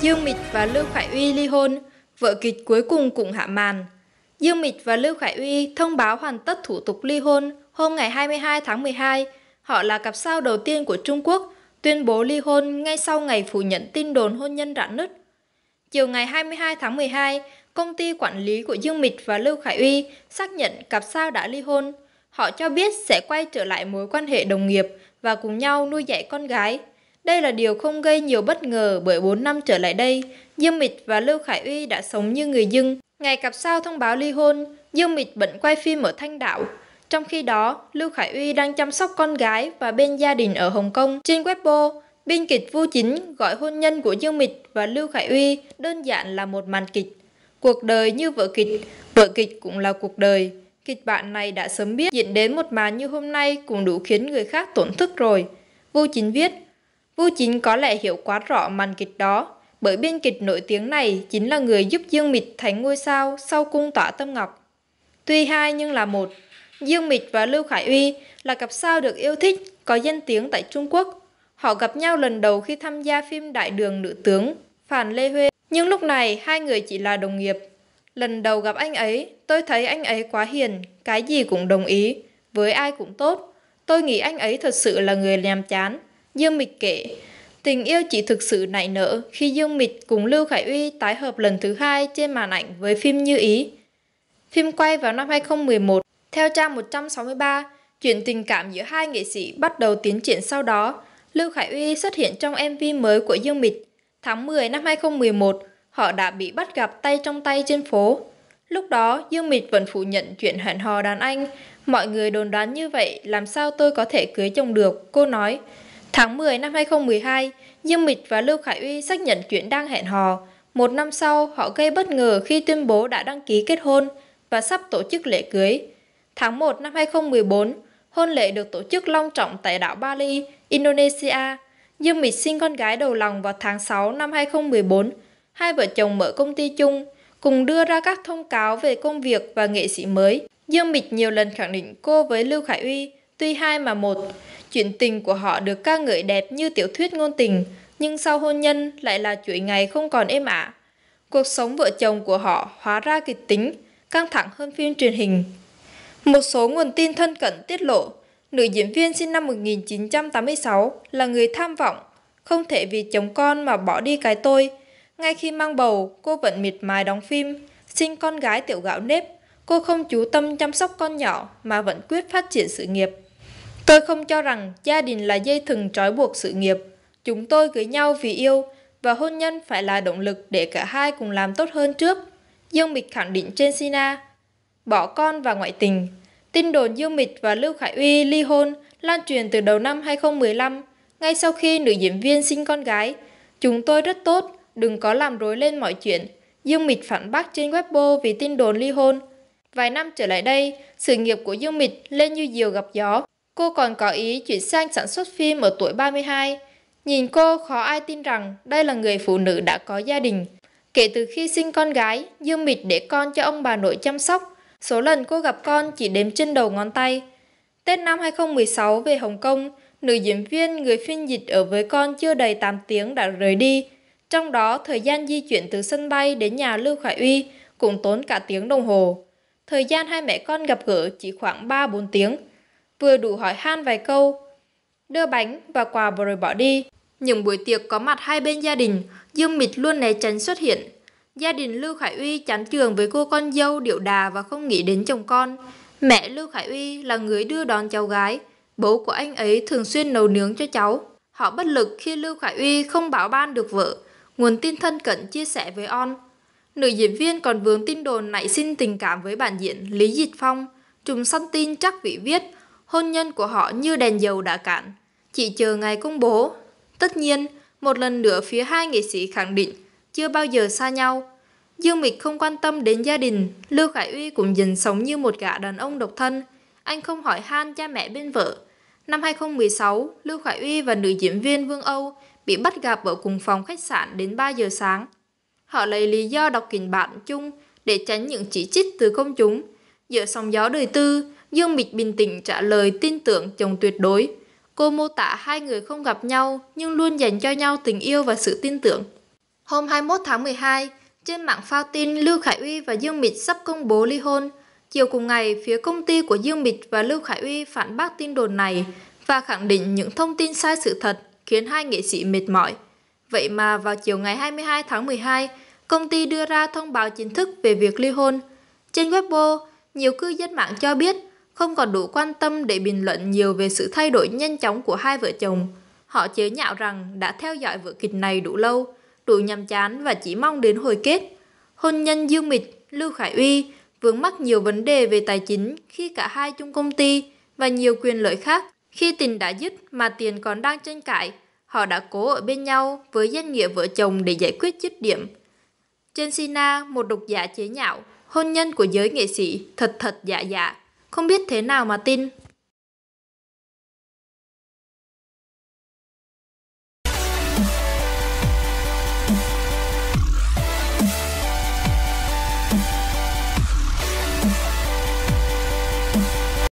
Dương Mịch và Lưu Khải Uy ly hôn, vợ kịch cuối cùng cũng hạ màn. Dương Mịch và Lưu Khải Uy thông báo hoàn tất thủ tục ly hôn hôm ngày 22 tháng 12. Họ là cặp sao đầu tiên của Trung Quốc tuyên bố ly hôn ngay sau ngày phủ nhận tin đồn hôn nhân rạn nứt. Chiều ngày 22 tháng 12, công ty quản lý của Dương Mịch và Lưu Khải Uy xác nhận cặp sao đã ly hôn. Họ cho biết sẽ quay trở lại mối quan hệ đồng nghiệp và cùng nhau nuôi dạy con gái. Đây là điều không gây nhiều bất ngờ bởi 4 năm trở lại đây, Dương Mịch và Lưu Khải Uy đã sống như người dưng. Ngày cặp sao thông báo ly hôn, Dương Mịch bận quay phim ở Thanh Đạo. Trong khi đó, Lưu Khải Uy đang chăm sóc con gái và bên gia đình ở Hồng Kông. Trên Weibo, biên kịch Vu Chính gọi hôn nhân của Dương Mịch và Lưu Khải Uy đơn giản là một màn kịch Cuộc đời như vở kịch, vở kịch cũng là cuộc đời. Kịch bản này đã sớm biết diễn đến một màn như hôm nay cũng đủ khiến người khác tổn thức rồi. Vu Chính viết, Vu Chính có lẽ hiểu quá rõ màn kịch đó, bởi biên kịch nổi tiếng này chính là người giúp Dương Mịch thành ngôi sao sau cung tỏa tâm ngọc. Tuy hai nhưng là một, Dương Mịch và Lưu Khải Uy là cặp sao được yêu thích, có danh tiếng tại Trung Quốc. Họ gặp nhau lần đầu khi tham gia phim Đại đường nữ tướng, Phản Lê Huê nhưng lúc này hai người chỉ là đồng nghiệp. Lần đầu gặp anh ấy, tôi thấy anh ấy quá hiền, cái gì cũng đồng ý, với ai cũng tốt. Tôi nghĩ anh ấy thật sự là người nhàm chán. Dương Mịch kể, tình yêu chỉ thực sự nảy nở khi Dương Mịch cùng Lưu Khải Uy tái hợp lần thứ hai trên màn ảnh với phim Như Ý. Phim quay vào năm 2011, theo trang 163, chuyện tình cảm giữa hai nghệ sĩ bắt đầu tiến triển sau đó. Lưu Khải Uy xuất hiện trong MV mới của Dương Mịch, Tháng 10 năm 2011, họ đã bị bắt gặp tay trong tay trên phố. Lúc đó, Dương Mịch vẫn phủ nhận chuyện hẹn hò đàn anh. Mọi người đồn đoán như vậy, làm sao tôi có thể cưới chồng được, cô nói. Tháng 10 năm 2012, Dương Mịch và Lưu Khải Uy xác nhận chuyện đang hẹn hò. Một năm sau, họ gây bất ngờ khi tuyên bố đã đăng ký kết hôn và sắp tổ chức lễ cưới. Tháng 1 năm 2014, hôn lễ được tổ chức long trọng tại đảo Bali, Indonesia, Dương Mịch sinh con gái đầu lòng vào tháng 6 năm 2014. Hai vợ chồng mở công ty chung, cùng đưa ra các thông cáo về công việc và nghệ sĩ mới. Dương Mịch nhiều lần khẳng định cô với Lưu Khải Uy, tuy hai mà một. Chuyện tình của họ được ca ngợi đẹp như tiểu thuyết ngôn tình, nhưng sau hôn nhân lại là chuỗi ngày không còn êm ả. Cuộc sống vợ chồng của họ hóa ra kịch tính, căng thẳng hơn phim truyền hình. Một số nguồn tin thân cận tiết lộ Nữ diễn viên sinh năm 1986 là người tham vọng, không thể vì chồng con mà bỏ đi cái tôi. Ngay khi mang bầu, cô vẫn miệt mài đóng phim, sinh con gái tiểu gạo nếp. Cô không chú tâm chăm sóc con nhỏ mà vẫn quyết phát triển sự nghiệp. Tôi không cho rằng gia đình là dây thừng trói buộc sự nghiệp. Chúng tôi cưới nhau vì yêu và hôn nhân phải là động lực để cả hai cùng làm tốt hơn trước. Dương Mịch khẳng định trên Sina, bỏ con và ngoại tình Tin đồn Dương Mịch và Lưu Khải Uy ly hôn lan truyền từ đầu năm 2015, ngay sau khi nữ diễn viên sinh con gái. Chúng tôi rất tốt, đừng có làm rối lên mọi chuyện. Dương Mịch phản bác trên Weibo vì tin đồn ly hôn. Vài năm trở lại đây, sự nghiệp của Dương Mịch lên như diều gặp gió. Cô còn có ý chuyển sang sản xuất phim ở tuổi 32. Nhìn cô khó ai tin rằng đây là người phụ nữ đã có gia đình. Kể từ khi sinh con gái, Dương Mịch để con cho ông bà nội chăm sóc Số lần cô gặp con chỉ đếm trên đầu ngón tay. Tết năm 2016 về Hồng Kông, nữ diễn viên người phiên dịch ở với con chưa đầy 8 tiếng đã rời đi. Trong đó, thời gian di chuyển từ sân bay đến nhà Lưu Khải Uy cũng tốn cả tiếng đồng hồ. Thời gian hai mẹ con gặp gỡ chỉ khoảng 3-4 tiếng. Vừa đủ hỏi han vài câu, đưa bánh và quà rồi bỏ đi. Những buổi tiệc có mặt hai bên gia đình, Dương Mịch luôn né tránh xuất hiện, Gia đình Lưu Khải Uy chán trường với cô con dâu điệu đà và không nghĩ đến chồng con. Mẹ Lưu Khải Uy là người đưa đón cháu gái. Bố của anh ấy thường xuyên nấu nướng cho cháu. Họ bất lực khi Lưu Khải Uy không bảo ban được vợ. Nguồn tin thân cận chia sẻ với On. Nữ diễn viên còn vướng tin đồn nảy sinh tình cảm với bản diễn Lý Dịch Phong. Trùng săn tin chắc vị viết, hôn nhân của họ như đèn dầu đã cạn. Chỉ chờ ngày công bố. Tất nhiên, một lần nữa phía hai nghệ sĩ khẳng định chưa bao giờ xa nhau. Dương Mịch không quan tâm đến gia đình, Lưu Khải Uy cũng dình sống như một gã đàn ông độc thân. Anh không hỏi han cha mẹ bên vợ. Năm 2016, Lưu Khải Uy và nữ diễn viên Vương Âu bị bắt gặp ở cùng phòng khách sạn đến 3 giờ sáng. Họ lấy lý do đọc kịch bản chung để tránh những chỉ trích từ công chúng. Giữa sóng gió đời tư, Dương Mịch bình tĩnh trả lời tin tưởng chồng tuyệt đối. Cô mô tả hai người không gặp nhau nhưng luôn dành cho nhau tình yêu và sự tin tưởng. Hôm 21 tháng 12, trên mạng phao tin Lưu Khải Uy và Dương Mịch sắp công bố ly hôn. Chiều cùng ngày, phía công ty của Dương Mịch và Lưu Khải Uy phản bác tin đồn này và khẳng định những thông tin sai sự thật khiến hai nghệ sĩ mệt mỏi. Vậy mà vào chiều ngày 22 tháng 12, công ty đưa ra thông báo chính thức về việc ly hôn. Trên Weibo, nhiều cư dân mạng cho biết không còn đủ quan tâm để bình luận nhiều về sự thay đổi nhanh chóng của hai vợ chồng. Họ chế nhạo rằng đã theo dõi vợ kịch này đủ lâu, Đủ nhàm chán và chỉ mong đến hồi kết. Hôn nhân Dương Mịch, Lưu Khải Uy vướng mắc nhiều vấn đề về tài chính khi cả hai chung công ty và nhiều quyền lợi khác. Khi tình đã dứt mà tiền còn đang tranh cãi, họ đã cố ở bên nhau với danh nghĩa vợ chồng để giải quyết dứt điểm. Trên Sina, một độc giả chế nhạo, hôn nhân của giới nghệ sĩ thật thật dạ dạ, không biết thế nào mà tin.